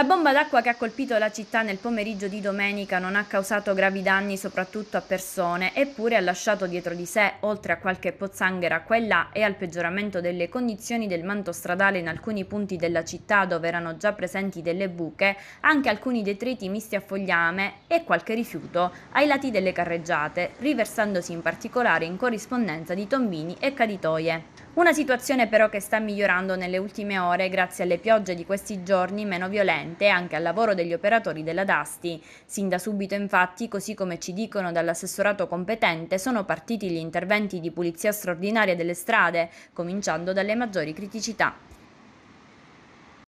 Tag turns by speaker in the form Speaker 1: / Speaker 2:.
Speaker 1: La bomba d'acqua che ha colpito la città nel pomeriggio di domenica non ha causato gravi danni soprattutto a persone, eppure ha lasciato dietro di sé, oltre a qualche pozzanghera qua e là e al peggioramento delle condizioni del manto stradale in alcuni punti della città dove erano già presenti delle buche, anche alcuni detriti misti a fogliame e qualche rifiuto ai lati delle carreggiate, riversandosi in particolare in corrispondenza di tombini e caditoie. Una situazione però che sta migliorando nelle ultime ore grazie alle piogge di questi giorni meno violente e anche al lavoro degli operatori della Dasti. Sin da subito infatti, così come ci dicono dall'assessorato competente, sono partiti gli interventi di pulizia straordinaria delle strade, cominciando dalle maggiori criticità.